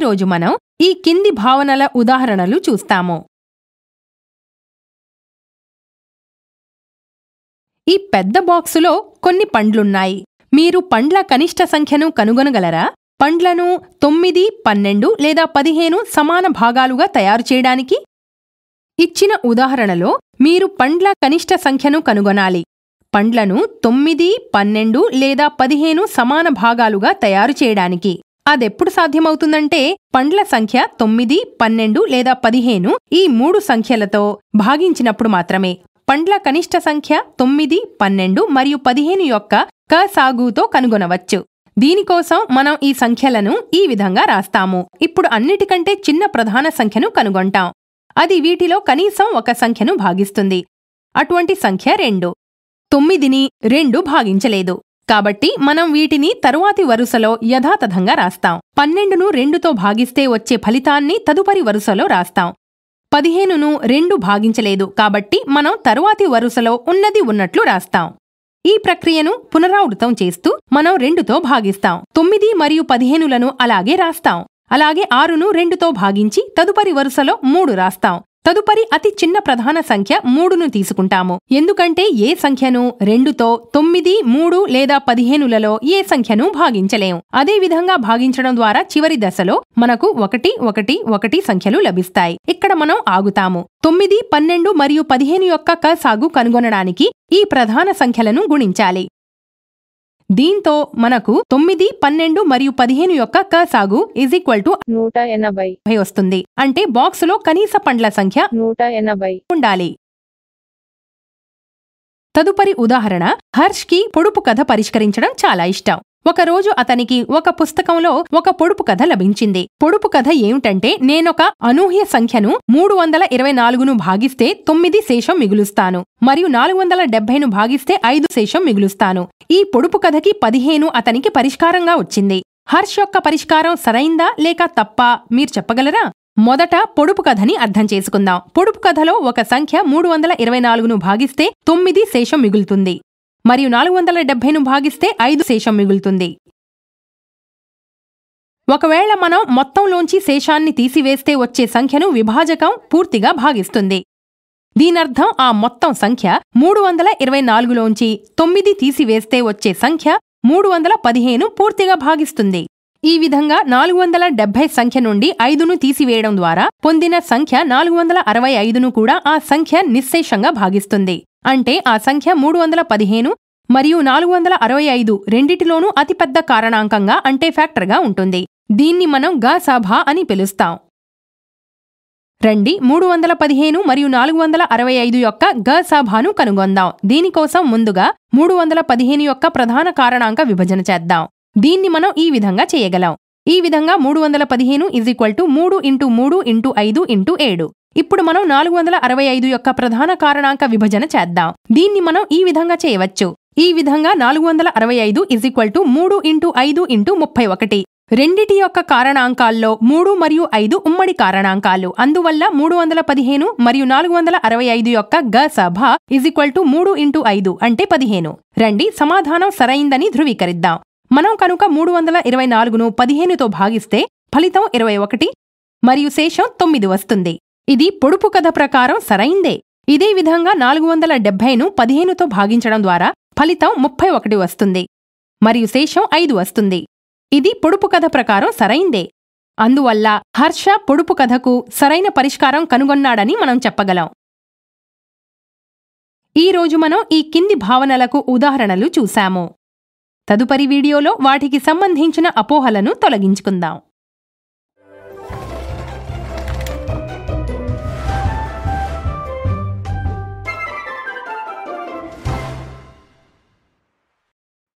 ఈరోజు మనం ఈ కింది భావనల ఉదాహరణలు చూస్తాము ఈ పెద్ద బాక్సులో కొన్ని పండ్లున్నాయి మీరు పండ్ల కనిష్ట సంఖ్యను కనుగొనగలరా పండ్లను తొమ్మిది పన్నెండు లేదా పదిహేను సమాన భాగాలుగా తయారు చేయడానికి ఇచ్చిన ఉదాహరణలో మీరు పండ్ల కనిష్ట సంఖ్యను కనుగొనాలి పండ్లను తొమ్మిది పన్నెండు లేదా పదిహేను సమాన భాగాలుగా తయారు చేయడానికి అదెప్పుడు సాధ్యమవుతుందంటే పండ్ల సంఖ్య తొమ్మిది పన్నెండు లేదా పదిహేను ఈ మూడు సంఖ్యలతో భాగించినప్పుడు మాత్రమే పండ్ల కనిష్ట సంఖ్య తొమ్మిది పన్నెండు మరియు పదిహేను యొక్క క సాగుతో కనుగొనవచ్చు దీనికోసం మనం ఈ సంఖ్యలను ఈ విధంగా రాస్తాము ఇప్పుడు అన్నిటికంటే చిన్న ప్రధాన సంఖ్యను కనుగొంటాం అది వీటిలో కనీసం ఒక సంఖ్యను భాగిస్తుంది అటువంటి సంఖ్య రెండు తొమ్మిదిని రెండు భాగించలేదు కాబట్టి మనం వీటిని తరువాతి వరుసలో యథాతథంగా రాస్తాం పన్నెండును రెండుతో భాగిస్తే వచ్చే ఫలితాన్ని తదుపరి వరుసలో రాస్తాం పదిహేనును రెండు భాగించలేదు కాబట్టి మనం తరువాతి వరుసలో ఉన్నది ఉన్నట్లు రాస్తాం ఈ ప్రక్రియను పునరావృతం చేస్తూ మనం రెండుతో భాగిస్తాం తొమ్మిది మరియు పదిహేనులను అలాగే రాస్తాం అలాగే ఆరును రెండుతో భాగించి తదుపరి వరుసలో మూడు రాస్తాం తదుపరి అతి చిన్న ప్రధాన సంఖ్య మూడును తీసుకుంటాము ఎందుకంటే ఏ సంఖ్యను రెండుతో తొమ్మిది మూడు లేదా పదిహేనులలో ఏ సంఖ్యను భాగించలేము అదేవిధంగా భాగించడం ద్వారా చివరి దశలో మనకు ఒకటి ఒకటి ఒకటి సంఖ్యలు లభిస్తాయి ఇక్కడ మనం ఆగుతాము తొమ్మిది పన్నెండు మరియు పదిహేను యొక్క క సాగు కనుగొనడానికి ఈ ప్రధాన సంఖ్యలను గుణించాలి దీంతో మనకు తొమ్మిది పన్నెండు మరియు పదిహేను యొక్క క సాగు ఈజ్ ఈక్వల్ టు నూట ఎనభై వస్తుంది అంటే బాక్స్ లో కనీస పండ్ల సంఖ్య నూట ఎనభై ఉండాలి తదుపరి ఉదాహరణ హర్ష్ కి పొడుపు కథ పరిష్కరించడం చాలా ఇష్టం ఒకరోజు అతనికి ఒక పుస్తకంలో ఒక పొడుపు కథ లభించింది పొడుపు కథ ఏమిటంటే నేనొక అనూహ్య సంఖ్యను మూడు వందల ఇరవై నాలుగును భాగిస్తే తొమ్మిది శేషం మిగులుస్తాను మరియు నాలుగు వందల డెబ్బైను భాగిస్తే ఐదు శేషం మిగులుస్తాను ఈ పొడుపు కథకి పదిహేను అతనికి పరిష్కారంగా వచ్చింది హర్ష్ యొక్క పరిష్కారం సరైందా లేక తప్పా మీరు చెప్పగలరా మొదట పొడుపు కథని అర్థం చేసుకుందాం పొడుపు కథలో ఒక సంఖ్య మూడు వందల ఇరవై నాలుగును భాగిస్తే తొమ్మిది శేషం మిగులుతుంది మరియు నాలుగు వందల డెబ్బైను భాగిస్తే ఐదు శేషం మిగులుతుంది ఒకవేళ మనం మొత్తంలోంచి శేషాన్ని తీసివేస్తే వచ్చే సంఖ్యను విభాజకం పూర్తిగా భాగిస్తుంది దీనర్థం ఆ మొత్తం సంఖ్య మూడు వందల ఇరవై నాలుగులోంచి తొమ్మిది తీసివేస్తే వచ్చే సంఖ్య మూడు వందల పదిహేను పూర్తిగా భాగిస్తుంది ఈ విధంగా నాలుగు వందల డెబ్బై సంఖ్య నుండి ఐదును తీసివేయడం ద్వారా పొందిన సంఖ్య నాలుగు వందల అరవై ఐదును కూడా ఆ సంఖ్య నిశ్శేషంగా భాగిస్తుంది అంటే ఆ సంఖ్య మూడు వందల పదిహేను మరియు నాలుగు వందల అరవై ఐదు రెండిటిలోనూ అతిపెద్ద కారణాంకంగా అంటే ఫ్యాక్టర్గా ఉంటుంది దీన్ని మనం గా సాభా అని పిలుస్తాం రండి మూడు వందల పదిహేను మరియు నాలుగు వందల అరవై ఐదు యొక్క గ సాభాను కనుగొందాం దీనికోసం ముందుగా మూడు వందల పదిహేను యొక్క ప్రధాన కారణాంక విభజన చేద్దాం దీన్ని మనం ఈ విధంగా చేయగలం ఈ విధంగా మూడు వందల పదిహేను ఇజ్ ఈక్వల్ టు మూడు ఇంటూ మూడు ఇంటూ ఐదు ఇంటూ ఏడు ఇప్పుడు మనం నాలుగు వందల అరవై ఐదు యొక్క ప్రధాన కారణాంక విభజన చేద్దాం దీన్ని మనం ఈ విధంగా చేయవచ్చు ఈ విధంగా నాలుగు వందల అరవై ఐదు ఇజ్ ఈక్వల్ టు మూడు ఇంటూ ఐదు ఇంటూ ముప్పై ఒకటి రెండిటి యొక్క కారణాంకాల్లో మూడు మరియు ఐదు ఉమ్మడి కారణాంకాలు అందువల్ల మూడు వందల పదిహేను మరియు నాలుగు వందల అరవై ఐదు యొక్క గ సభ ఇజ్ ఈక్వల్ టు మూడు ఇంటూ ఐదు అంటే పదిహేను రండి సమాధానం సరైందని ధృవీకరిద్దాం మనం కనుక మూడు వందల ఇరవై నాలుగును పదిహేనుతో భాగిస్తే ఫలితం ఇరవై ఒకటి మరియు శేషం తొమ్మిది వస్తుంది ఇది పొడుపు కథ ప్రకారం సరైందే ఇదే విధంగా నాలుగు వందల డెబ్బైను పదిహేనుతో భాగించడం ద్వారా ఫలితం ముప్పై ఒకటి వస్తుంది మరియు శేషం ఐదు వస్తుంది ఇది పొడుపు కథ ప్రకారం సరైందే అందువల్ల హర్ష పొడుపు కథకు సరైన పరిష్కారం కనుగొన్నాడని మనం చెప్పగలం ఈరోజు మనం ఈ కింది భావనలకు ఉదాహరణలు చూశాము తదుపరి వీడియోలో వాటికి సంబంధించిన అపోహలను తొలగించుకుందాం